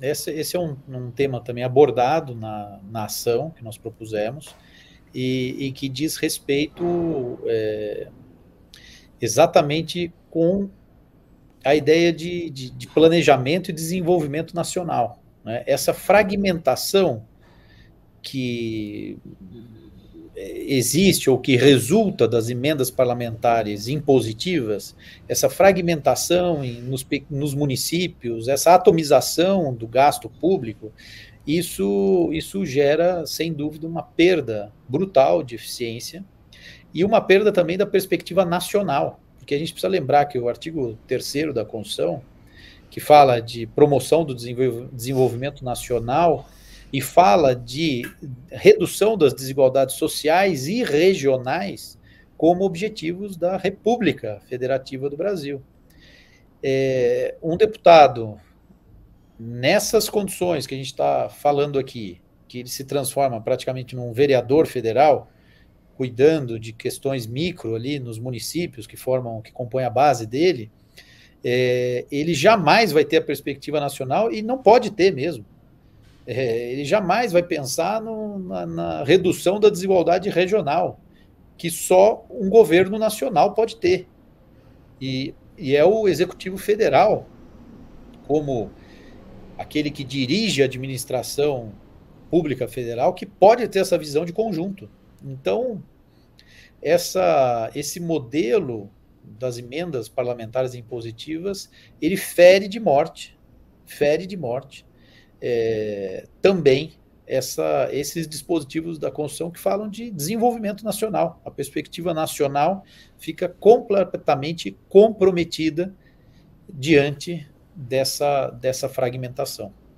Esse, esse é um, um, tema também abordado na, na ação que nós propusemos e, e que diz respeito é, exatamente com a ideia de, de, de planejamento e desenvolvimento nacional. Né? Essa fragmentação que eh, existe ou que resulta das emendas parlamentares impositivas, essa fragmentação em, nos, nos municípios, essa atomização do gasto público, isso, isso gera, sem dúvida, uma perda brutal de eficiência e uma perda também da perspectiva nacional, porque a gente precisa lembrar que o artigo 3 da Constituição, que fala de promoção do desenvolvimento nacional, e fala de redução das desigualdades sociais e regionais como objetivos da República Federativa do Brasil. É, um deputado, nessas condições que a gente está falando aqui, que ele se transforma praticamente num vereador federal, cuidando de questões micro ali nos municípios que formam, que compõem a base dele, é, ele jamais vai ter a perspectiva nacional e não pode ter mesmo é, ele jamais vai pensar no, na, na redução da desigualdade regional, que só um governo nacional pode ter. E, e é o executivo federal, como aquele que dirige a administração pública federal, que pode ter essa visão de conjunto. Então, essa, esse modelo das emendas parlamentares impositivas, ele fere de morte, fere de morte é, também essa, esses dispositivos da Constituição que falam de desenvolvimento nacional. A perspectiva nacional fica completamente comprometida diante dessa, dessa fragmentação.